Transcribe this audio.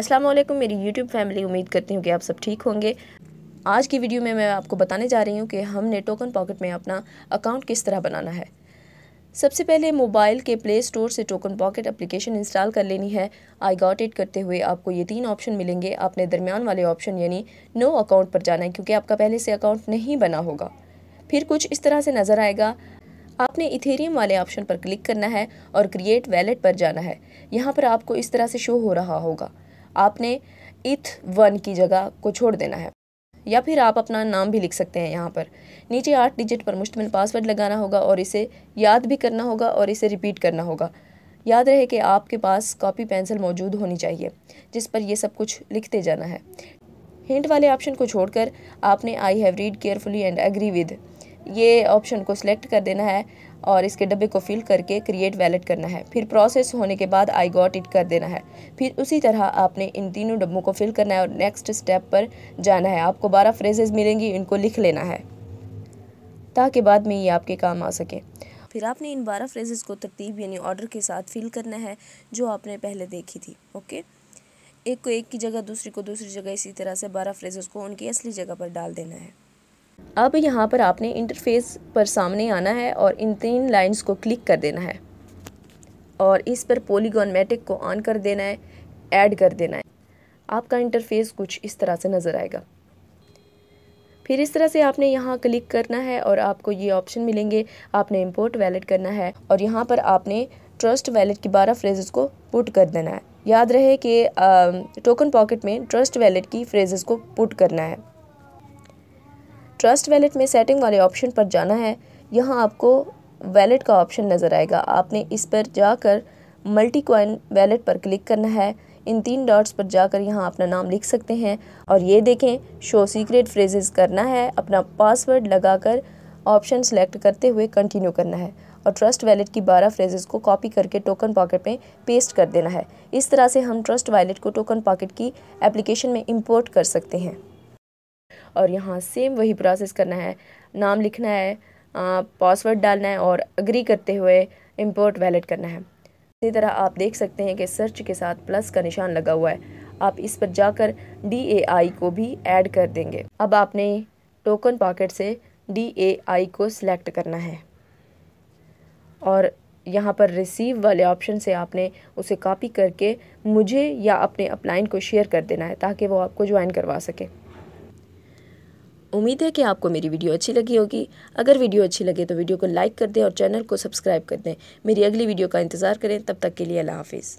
अस्सलाम वालेकुम मेरी यूट्यूब फैमिली उम्मीद करती हूँ कि आप सब ठीक होंगे आज की वीडियो में मैं आपको बताने जा रही हूँ कि हमने टोकन पॉकेट में अपना अकाउंट किस तरह बनाना है सबसे पहले मोबाइल के प्ले स्टोर से टोकन पॉकेट एप्लीकेशन इंस्टॉल कर लेनी है आई गॉट इट करते हुए आपको ये तीन ऑप्शन मिलेंगे आपने दरमियान वाले ऑप्शन यानी नो अकाउंट पर जाना है क्योंकि आपका पहले से अकाउंट नहीं बना होगा फिर कुछ इस तरह से नज़र आएगा आपने इथेरियम वाले ऑप्शन पर क्लिक करना है और क्रिएट वैलेट पर जाना है यहाँ पर आपको इस तरह से शो हो रहा होगा आपने इथ वन की जगह को छोड़ देना है या फिर आप अपना नाम भी लिख सकते हैं यहाँ पर नीचे आठ डिजिट पर मुश्तमिल पासवर्ड लगाना होगा और इसे याद भी करना होगा और इसे रिपीट करना होगा याद रहे कि आपके पास कॉपी पेंसिल मौजूद होनी चाहिए जिस पर यह सब कुछ लिखते जाना है हिंट वाले ऑप्शन को छोड़कर आपने I have read carefully and agree with ये ऑप्शन को सिलेक्ट कर देना है और इसके डब्बे को फिल करके क्रिएट वैलेट करना है फिर प्रोसेस होने के बाद आई गॉट इट कर देना है फिर उसी तरह आपने इन तीनों डब्बों को फिल करना है और नेक्स्ट स्टेप पर जाना है आपको बारह फ्रेजेज मिलेंगी इनको लिख लेना है ताकि बाद में ये आपके काम आ सके फिर आपने इन बारह फ्रेजेज़ को तरतीब यानी ऑर्डर के साथ फिल करना है जो आपने पहले देखी थी ओके एक को एक की जगह दूसरी को दूसरी जगह इसी तरह से बारह फ्रेजेज़ को उनकी असली जगह पर डाल देना है अब यहाँ पर आपने इंटरफेस पर सामने आना है और इन तीन लाइंस को क्लिक कर देना है और इस पर पोलीगॉन को ऑन कर देना है ऐड कर देना है आपका इंटरफेस कुछ इस तरह से नज़र आएगा फिर इस तरह से आपने यहाँ क्लिक करना है और आपको ये ऑप्शन मिलेंगे आपने इम्पोर्ट वैलेट करना है और यहाँ पर आपने ट्रस्ट वैलेट की बारह फ्रेजेस को पुट कर देना है याद रहे कि टोकन पॉकेट में ट्रस्ट वैलेट की फ्रेजेस को पुट करना है ट्रस्ट वैलेट में सेटिंग वाले ऑप्शन पर जाना है यहाँ आपको वैलेट का ऑप्शन नज़र आएगा आपने इस पर जाकर मल्टी कॉइन वैलेट पर क्लिक करना है इन तीन डॉट्स पर जाकर यहाँ अपना नाम लिख सकते हैं और ये देखें शो सीक्रेट फ्रेजेस करना है अपना पासवर्ड लगाकर ऑप्शन सेलेक्ट करते हुए कंटिन्यू करना है और ट्रस्ट वैलेट की 12 फ्रेजेस को कॉपी करके टोकन पॉकेट में पेस्ट कर देना है इस तरह से हम ट्रस्ट वैलेट को टोकन पॉकेट की एप्लीकेशन में इम्पोर्ट कर सकते हैं और यहाँ सेम वही प्रोसेस करना है नाम लिखना है पासवर्ड डालना है और अग्री करते हुए इम्पोर्ट वैलेट करना है इसी तरह आप देख सकते हैं कि सर्च के साथ प्लस का निशान लगा हुआ है आप इस पर जाकर डी को भी ऐड कर देंगे अब आपने टोकन पॉकेट से डी को सिलेक्ट करना है और यहाँ पर रिसीव वाले ऑप्शन से आपने उसे कॉपी करके मुझे या अपने अपलाइन को शेयर कर देना है ताकि वो आपको ज्वाइन करवा सकें उम्मीद है कि आपको मेरी वीडियो अच्छी लगी होगी अगर वीडियो अच्छी लगे तो वीडियो को लाइक कर दें और चैनल को सब्सक्राइब कर दें मेरी अगली वीडियो का इंतज़ार करें तब तक के लिए अल्लाह हाफिज़